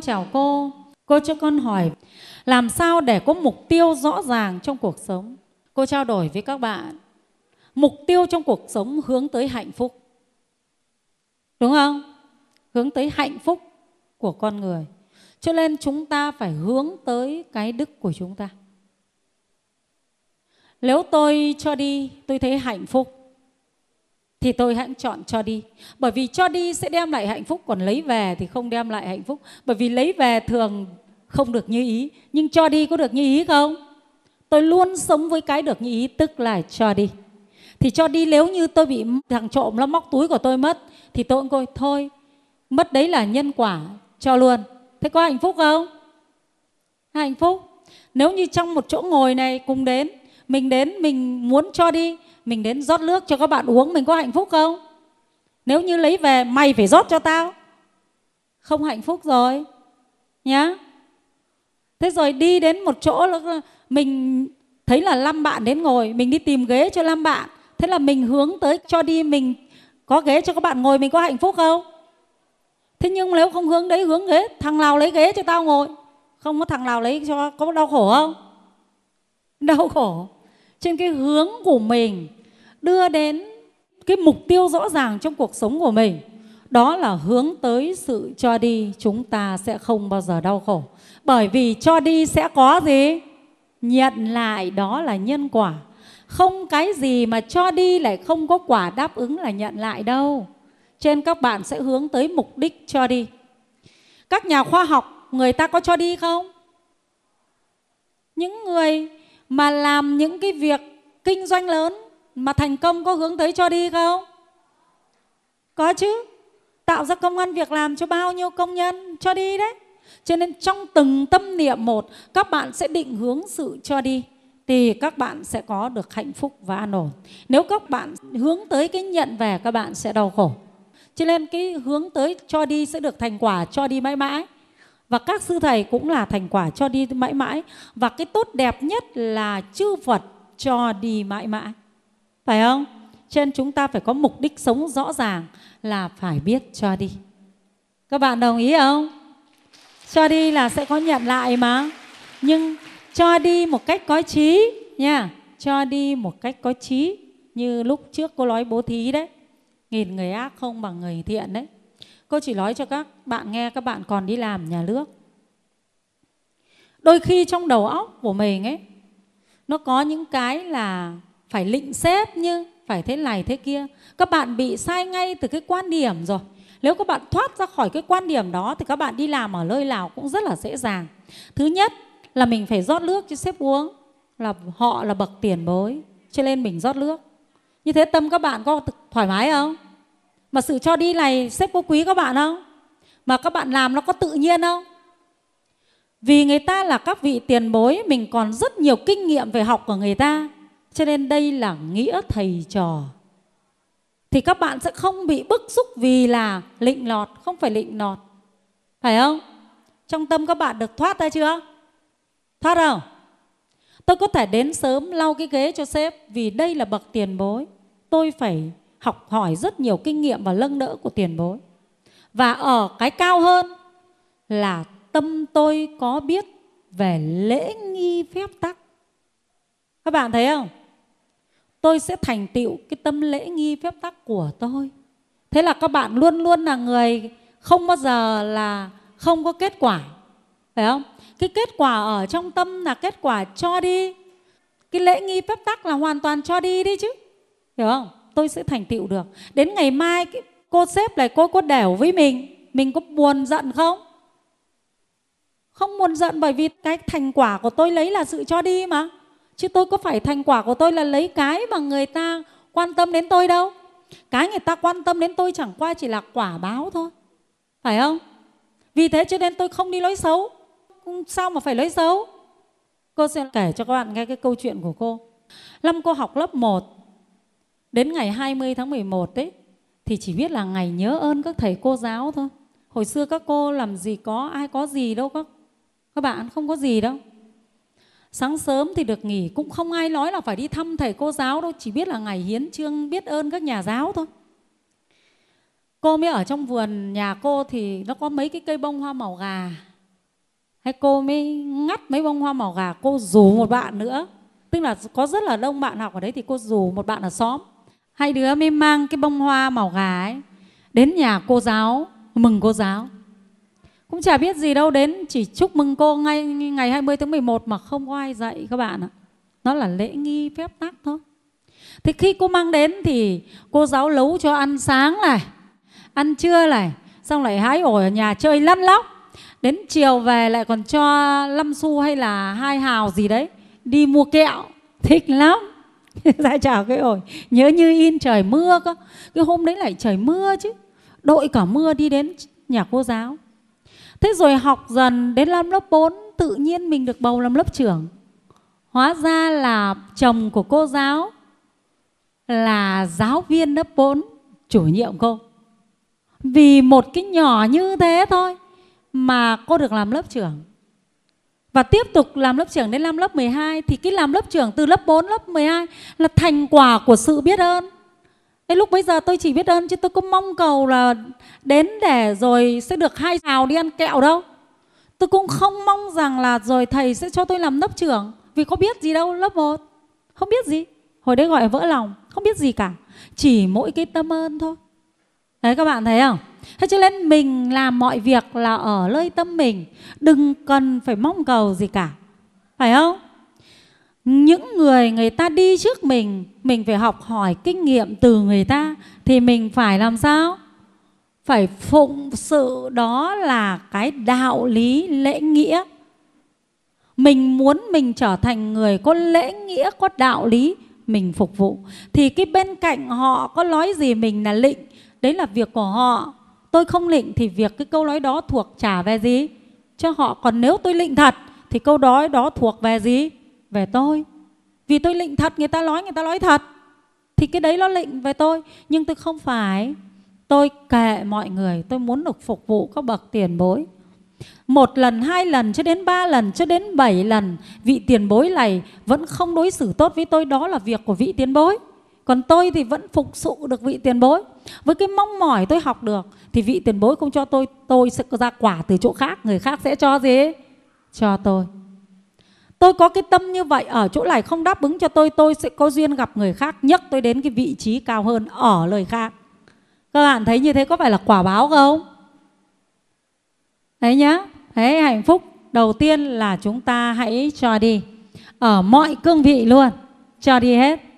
chào cô. Cô cho con hỏi làm sao để có mục tiêu rõ ràng trong cuộc sống? Cô trao đổi với các bạn. Mục tiêu trong cuộc sống hướng tới hạnh phúc. Đúng không? Hướng tới hạnh phúc của con người. Cho nên chúng ta phải hướng tới cái đức của chúng ta. Nếu tôi cho đi, tôi thấy hạnh phúc thì tôi hãy chọn cho đi. Bởi vì cho đi sẽ đem lại hạnh phúc, còn lấy về thì không đem lại hạnh phúc. Bởi vì lấy về thường không được như ý, nhưng cho đi có được như ý không? Tôi luôn sống với cái được như ý, tức là cho đi. Thì cho đi nếu như tôi bị thằng trộm nó móc túi của tôi mất, thì tôi cũng coi thôi, mất đấy là nhân quả, cho luôn. Thế có hạnh phúc không? Hạnh phúc. Nếu như trong một chỗ ngồi này cùng đến, mình đến mình muốn cho đi mình đến rót nước cho các bạn uống mình có hạnh phúc không nếu như lấy về mày phải rót cho tao không hạnh phúc rồi nhá thế rồi đi đến một chỗ mình thấy là năm bạn đến ngồi mình đi tìm ghế cho năm bạn thế là mình hướng tới cho đi mình có ghế cho các bạn ngồi mình có hạnh phúc không thế nhưng nếu không hướng đấy hướng ghế thằng nào lấy ghế cho tao ngồi không có thằng nào lấy cho có đau khổ không đau khổ trên cái hướng của mình đưa đến cái mục tiêu rõ ràng trong cuộc sống của mình đó là hướng tới sự cho đi chúng ta sẽ không bao giờ đau khổ bởi vì cho đi sẽ có gì nhận lại đó là nhân quả không cái gì mà cho đi lại không có quả đáp ứng là nhận lại đâu trên các bạn sẽ hướng tới mục đích cho đi các nhà khoa học người ta có cho đi không những người mà làm những cái việc kinh doanh lớn mà thành công có hướng tới cho đi không? Có chứ. Tạo ra công an việc làm cho bao nhiêu công nhân cho đi đấy. Cho nên trong từng tâm niệm một các bạn sẽ định hướng sự cho đi thì các bạn sẽ có được hạnh phúc và an ổn. Nếu các bạn hướng tới cái nhận về các bạn sẽ đau khổ. Cho nên cái hướng tới cho đi sẽ được thành quả cho đi mãi mãi và các sư thầy cũng là thành quả cho đi mãi mãi và cái tốt đẹp nhất là chư Phật cho đi mãi mãi phải không trên chúng ta phải có mục đích sống rõ ràng là phải biết cho đi các bạn đồng ý không cho đi là sẽ có nhận lại mà nhưng cho đi một cách có trí nha cho đi một cách có trí như lúc trước cô nói bố thí đấy nghìn người ác không bằng người thiện đấy cô chỉ nói cho các bạn nghe các bạn còn đi làm nhà nước đôi khi trong đầu óc của mình ấy nó có những cái là phải lịnh xếp như phải thế này thế kia các bạn bị sai ngay từ cái quan điểm rồi nếu các bạn thoát ra khỏi cái quan điểm đó thì các bạn đi làm ở nơi nào cũng rất là dễ dàng thứ nhất là mình phải rót nước cho sếp uống là họ là bậc tiền bối cho nên mình rót nước như thế tâm các bạn có thoải mái không mà sự cho đi này sếp có quý các bạn không? Mà các bạn làm nó có tự nhiên không? Vì người ta là các vị tiền bối, mình còn rất nhiều kinh nghiệm về học của người ta. Cho nên đây là nghĩa thầy trò. Thì các bạn sẽ không bị bức xúc vì là lịnh lọt, không phải lịnh lọt. Phải không? Trong tâm các bạn được thoát ra chưa? Thoát rồi? Tôi có thể đến sớm lau cái ghế cho sếp vì đây là bậc tiền bối. Tôi phải học hỏi rất nhiều kinh nghiệm và lâng đỡ của tiền bối. Và ở cái cao hơn là tâm tôi có biết về lễ nghi phép tắc. Các bạn thấy không? Tôi sẽ thành tựu cái tâm lễ nghi phép tắc của tôi. Thế là các bạn luôn luôn là người không bao giờ là không có kết quả. Phải không? Cái kết quả ở trong tâm là kết quả cho đi. Cái lễ nghi phép tắc là hoàn toàn cho đi đi chứ. Hiểu không? tôi sẽ thành tựu được đến ngày mai cô sếp lại cô có đẻo với mình mình có buồn giận không không buồn giận bởi vì cái thành quả của tôi lấy là sự cho đi mà chứ tôi có phải thành quả của tôi là lấy cái mà người ta quan tâm đến tôi đâu cái người ta quan tâm đến tôi chẳng qua chỉ là quả báo thôi phải không vì thế cho nên tôi không đi lối xấu sao mà phải lối xấu cô sẽ kể cho các bạn nghe cái câu chuyện của cô năm cô học lớp 1 Đến ngày 20 tháng 11 đấy thì chỉ biết là ngày nhớ ơn các thầy cô giáo thôi. Hồi xưa các cô làm gì có ai có gì đâu các các bạn không có gì đâu. Sáng sớm thì được nghỉ cũng không ai nói là phải đi thăm thầy cô giáo đâu, chỉ biết là ngày hiến trương biết ơn các nhà giáo thôi. Cô mới ở trong vườn nhà cô thì nó có mấy cái cây bông hoa màu gà. Hay cô mới ngắt mấy bông hoa màu gà, cô rủ một bạn nữa. Tức là có rất là đông bạn học ở đấy thì cô rủ một bạn ở xóm hai đứa mới mang cái bông hoa màu gà ấy đến nhà cô giáo mừng cô giáo cũng chả biết gì đâu đến chỉ chúc mừng cô ngay ngày 20 tháng 11 mà không có ai dạy các bạn ạ nó là lễ nghi phép tắc thôi thì khi cô mang đến thì cô giáo nấu cho ăn sáng này ăn trưa này xong lại hái ổi ở nhà chơi lăn lóc đến chiều về lại còn cho lâm xu hay là hai hào gì đấy đi mua kẹo thích lắm ra dạ, chào cái ổi nhớ như in trời mưa cơ cái hôm đấy lại trời mưa chứ đội cả mưa đi đến nhà cô giáo thế rồi học dần đến năm lớp 4 tự nhiên mình được bầu làm lớp trưởng hóa ra là chồng của cô giáo là giáo viên lớp 4 chủ nhiệm cô vì một cái nhỏ như thế thôi mà cô được làm lớp trưởng và tiếp tục làm lớp trưởng đến năm lớp 12 thì cái làm lớp trưởng từ lớp 4 lớp 12 là thành quả của sự biết ơn. Thế lúc bây giờ tôi chỉ biết ơn chứ tôi cũng mong cầu là đến để rồi sẽ được hai rào đi ăn kẹo đâu. Tôi cũng không mong rằng là rồi thầy sẽ cho tôi làm lớp trưởng vì có biết gì đâu lớp 1. Không biết gì. Hồi đấy gọi vỡ lòng, không biết gì cả. Chỉ mỗi cái tâm ơn thôi. Đấy các bạn thấy không? thế cho nên mình làm mọi việc là ở nơi tâm mình đừng cần phải mong cầu gì cả phải không những người người ta đi trước mình mình phải học hỏi kinh nghiệm từ người ta thì mình phải làm sao phải phụng sự đó là cái đạo lý lễ nghĩa mình muốn mình trở thành người có lễ nghĩa có đạo lý mình phục vụ thì cái bên cạnh họ có nói gì mình là lịnh đấy là việc của họ tôi không lịnh thì việc cái câu nói đó thuộc trả về gì cho họ còn nếu tôi lịnh thật thì câu nói đó thuộc về gì về tôi vì tôi lịnh thật người ta nói người ta nói thật thì cái đấy nó lịnh về tôi nhưng tôi không phải tôi kệ mọi người tôi muốn được phục vụ các bậc tiền bối một lần hai lần cho đến ba lần cho đến bảy lần vị tiền bối này vẫn không đối xử tốt với tôi đó là việc của vị tiền bối còn tôi thì vẫn phục sự được vị tiền bối với cái mong mỏi tôi học được thì vị tiền bối không cho tôi tôi sẽ ra quả từ chỗ khác người khác sẽ cho gì cho tôi tôi có cái tâm như vậy ở chỗ này không đáp ứng cho tôi tôi sẽ có duyên gặp người khác nhắc tôi đến cái vị trí cao hơn ở lời khác các bạn thấy như thế có phải là quả báo không đấy nhá thấy hạnh phúc đầu tiên là chúng ta hãy cho đi ở mọi cương vị luôn cho đi hết